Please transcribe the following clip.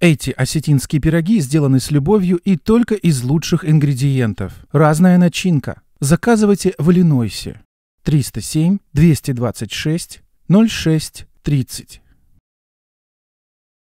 Эти осетинские пироги сделаны с любовью и только из лучших ингредиентов. Разная начинка. Заказывайте в Иллинойсе. 307 226 06 30.